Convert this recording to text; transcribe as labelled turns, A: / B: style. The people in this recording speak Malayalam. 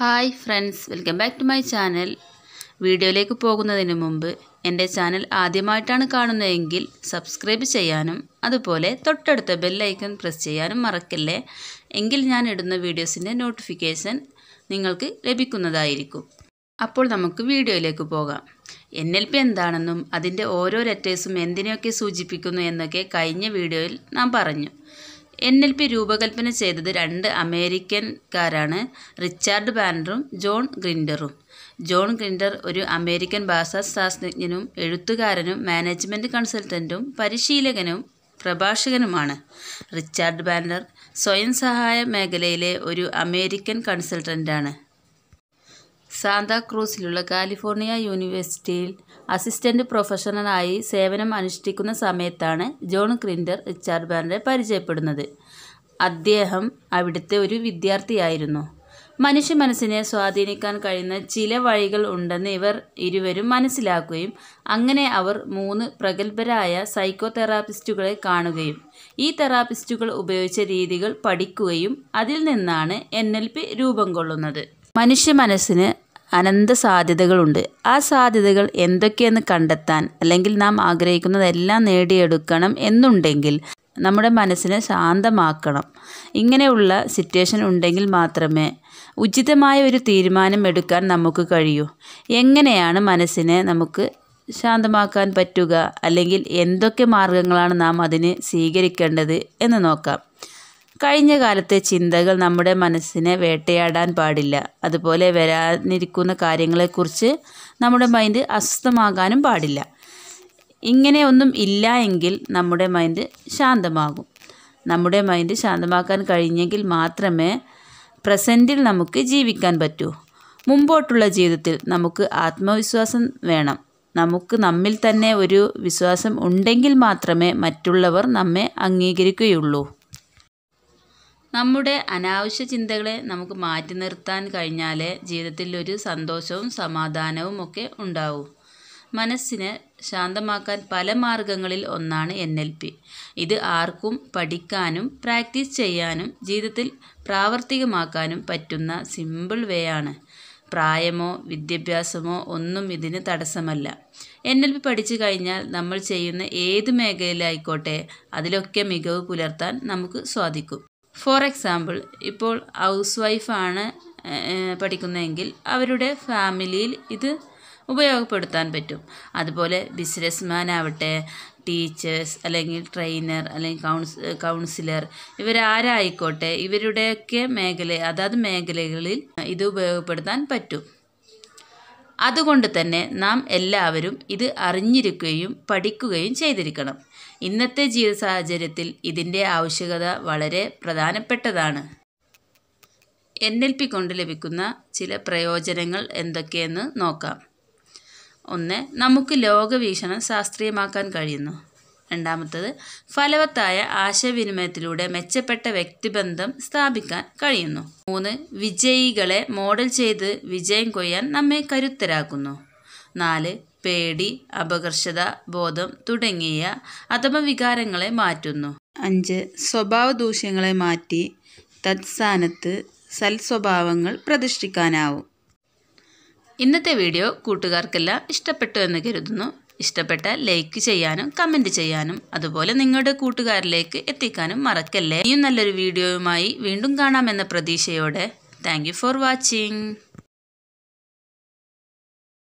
A: hi friends welcome back to my channel വീഡിയോയിലേക്ക് പോകുന്നതിന് മുമ്പ് എൻ്റെ ചാനൽ ആദ്യമായിട്ടാണ് കാണുന്നതെങ്കിൽ സബ്സ്ക്രൈബ് ചെയ്യാനും അതുപോലെ തൊട്ടടുത്ത ബെല്ലൈക്കൺ പ്രസ് ചെയ്യാനും മറക്കല്ലേ എങ്കിൽ ഞാൻ ഇടുന്ന വീഡിയോസിൻ്റെ നോട്ടിഫിക്കേഷൻ നിങ്ങൾക്ക് ലഭിക്കുന്നതായിരിക്കും അപ്പോൾ നമുക്ക് വീഡിയോയിലേക്ക് പോകാം എൻ എൽ പി എന്താണെന്നും അതിൻ്റെ ഓരോ ലെറ്റേഴ്സും എന്തിനെയൊക്കെ സൂചിപ്പിക്കുന്നു എന്നൊക്കെ കഴിഞ്ഞ വീഡിയോയിൽ നാം പറഞ്ഞു എൻ എൽ പി രൂപകൽപ്പന ചെയ്തത് രണ്ട് അമേരിക്കൻകാരാണ് റിച്ചാർഡ് ബാൻഡറും ജോൺ ഗ്രിൻഡറും ജോൺ ഗ്രിൻഡർ ഒരു അമേരിക്കൻ ഭാഷാശാസ്ത്രജ്ഞനും എഴുത്തുകാരനും മാനേജ്മെൻറ്റ് കൺസൾട്ടൻറ്റും പരിശീലകനും പ്രഭാഷകനുമാണ് റിച്ചാർഡ് ബാൻഡർ സ്വയം സഹായ മേഖലയിലെ ഒരു അമേരിക്കൻ കൺസൾട്ടൻ്റാണ് സാന്താക്രൂസിലുള്ള കാലിഫോർണിയ യൂണിവേഴ്സിറ്റിയിൽ അസിസ്റ്റന്റ് പ്രൊഫഷണലായി സേവനം അനുഷ്ഠിക്കുന്ന സമയത്താണ് ജോൺ ക്രിൻഡർ റിച്ചാർഡ് ബാനറെ പരിചയപ്പെടുന്നത് അദ്ദേഹം അവിടുത്തെ ഒരു വിദ്യാർത്ഥിയായിരുന്നു മനുഷ്യ മനസ്സിനെ സ്വാധീനിക്കാൻ കഴിയുന്ന ചില വഴികൾ ഉണ്ടെന്ന് ഇവർ ഇരുവരും മനസ്സിലാക്കുകയും അങ്ങനെ അവർ മൂന്ന് പ്രഗത്ഭരായ സൈക്കോ തെറാപ്പിസ്റ്റുകളെ കാണുകയും ഈ തെറാപ്പിസ്റ്റുകൾ ഉപയോഗിച്ച രീതികൾ പഠിക്കുകയും അതിൽ നിന്നാണ് എൻ രൂപം കൊള്ളുന്നത് മനുഷ്യ മനസ്സിന് അനന്ത സാധ്യതകളുണ്ട് ആ സാധ്യതകൾ എന്തൊക്കെയെന്ന് കണ്ടെത്താൻ അല്ലെങ്കിൽ നാം ആഗ്രഹിക്കുന്നതെല്ലാം നേടിയെടുക്കണം എന്നുണ്ടെങ്കിൽ നമ്മുടെ മനസ്സിനെ ശാന്തമാക്കണം ഇങ്ങനെയുള്ള സിറ്റുവേഷൻ ഉണ്ടെങ്കിൽ മാത്രമേ ഉചിതമായ ഒരു തീരുമാനം എടുക്കാൻ നമുക്ക് കഴിയൂ എങ്ങനെയാണ് മനസ്സിനെ നമുക്ക് ശാന്തമാക്കാൻ പറ്റുക അല്ലെങ്കിൽ എന്തൊക്കെ മാർഗങ്ങളാണ് നാം അതിന് സ്വീകരിക്കേണ്ടത് എന്ന് നോക്കാം കഴിഞ്ഞ കാലത്തെ ചിന്തകൾ നമ്മുടെ മനസ്സിനെ വേട്ടയാടാൻ പാടില്ല അതുപോലെ വരാനിരിക്കുന്ന കാര്യങ്ങളെക്കുറിച്ച് നമ്മുടെ മൈൻഡ് അസ്വസ്ഥമാകാനും പാടില്ല ഇങ്ങനെ ഒന്നും ഇല്ല എങ്കിൽ നമ്മുടെ മൈൻഡ് ശാന്തമാകും നമ്മുടെ മൈൻഡ് ശാന്തമാക്കാൻ കഴിഞ്ഞെങ്കിൽ മാത്രമേ പ്രസൻറ്റിൽ നമുക്ക് ജീവിക്കാൻ പറ്റൂ മുമ്പോട്ടുള്ള ജീവിതത്തിൽ നമുക്ക് ആത്മവിശ്വാസം വേണം നമുക്ക് നമ്മിൽ തന്നെ ഒരു വിശ്വാസം ഉണ്ടെങ്കിൽ മാത്രമേ മറ്റുള്ളവർ നമ്മെ അംഗീകരിക്കുകയുള്ളൂ നമ്മുടെ അനാവശ്യ ചിന്തകളെ നമുക്ക് മാറ്റി നിർത്താൻ കഴിഞ്ഞാൽ ജീവിതത്തിൽ ഒരു സന്തോഷവും സമാധാനവും ഒക്കെ ഉണ്ടാവും മനസ്സിനെ ശാന്തമാക്കാൻ പല മാർഗങ്ങളിൽ ഒന്നാണ് എൻ എൽ പി ഇത് ആർക്കും പഠിക്കാനും പ്രാക്ടീസ് ചെയ്യാനും ജീവിതത്തിൽ പ്രാവർത്തികമാക്കാനും പറ്റുന്ന സിമ്പിൾ വേ ആണ് പ്രായമോ വിദ്യാഭ്യാസമോ ഒന്നും ഇതിന് തടസ്സമല്ല എൻ എൽ പി പഠിച്ചു കഴിഞ്ഞാൽ നമ്മൾ ചെയ്യുന്ന ഏത് മേഖലയിലായിക്കോട്ടെ അതിലൊക്കെ മികവ് പുലർത്താൻ നമുക്ക് സാധിക്കും ഫോർ എക്സാമ്പിൾ ഇപ്പോൾ ഹൗസ് വൈഫാണ് പഠിക്കുന്നതെങ്കിൽ അവരുടെ ഫാമിലിയിൽ ഇത് ഉപയോഗപ്പെടുത്താൻ പറ്റും അതുപോലെ ബിസിനസ്മാൻ ആവട്ടെ ടീച്ചേഴ്സ് അല്ലെങ്കിൽ ട്രെയിനർ അല്ലെങ്കിൽ കൗൺസ് കൗൺസിലർ ഇവരാരായിക്കോട്ടെ ഇവരുടെയൊക്കെ മേഖല അതാത് മേഖലകളിൽ ഇത് ഉപയോഗപ്പെടുത്താൻ പറ്റും അതുകൊണ്ട് തന്നെ നാം എല്ലാവരും ഇത് അറിഞ്ഞിരിക്കുകയും പഠിക്കുകയും ചെയ്തിരിക്കണം ഇന്നത്തെ ജീവിത സാഹചര്യത്തിൽ ഇതിൻ്റെ ആവശ്യകത വളരെ പ്രധാനപ്പെട്ടതാണ് എൻ എൽ പി കൊണ്ട് ലഭിക്കുന്ന ചില പ്രയോജനങ്ങൾ എന്തൊക്കെയെന്ന് നോക്കാം ഒന്ന് നമുക്ക് ലോകവീക്ഷണം ശാസ്ത്രീയമാക്കാൻ കഴിയുന്നു രണ്ടാമത്തത് ഫലവത്തായ ആശയവിനിമയത്തിലൂടെ മെച്ചപ്പെട്ട വ്യക്തിബന്ധം സ്ഥാപിക്കാൻ കഴിയുന്നു മൂന്ന് വിജയികളെ മോഡൽ ചെയ്ത് വിജയം കൊയ്യാൻ നമ്മെ കരുത്തരാക്കുന്നു നാല് പേടി അപകർഷത ബോധം തുടങ്ങിയ അഥമവികാരങ്ങളെ മാറ്റുന്നു അഞ്ച് സ്വഭാവ ദൂഷ്യങ്ങളെ മാറ്റി തത്സ്ഥാനത്ത് സൽസ്വഭാവങ്ങൾ പ്രതിഷ്ഠിക്കാനാവും ഇന്നത്തെ വീഡിയോ കൂട്ടുകാർക്കെല്ലാം ഇഷ്ടപ്പെട്ടു എന്ന് കരുതുന്നു ഇഷ്ടപ്പെട്ട ലൈക്ക് ചെയ്യാനും കമൻറ്റ് ചെയ്യാനും അതുപോലെ നിങ്ങളുടെ കൂട്ടുകാരിലേക്ക് എത്തിക്കാനും മറക്കല്ലേ ഇനിയും നല്ലൊരു വീഡിയോയുമായി വീണ്ടും കാണാമെന്ന പ്രതീക്ഷയോടെ താങ്ക് ഫോർ വാച്ചിങ്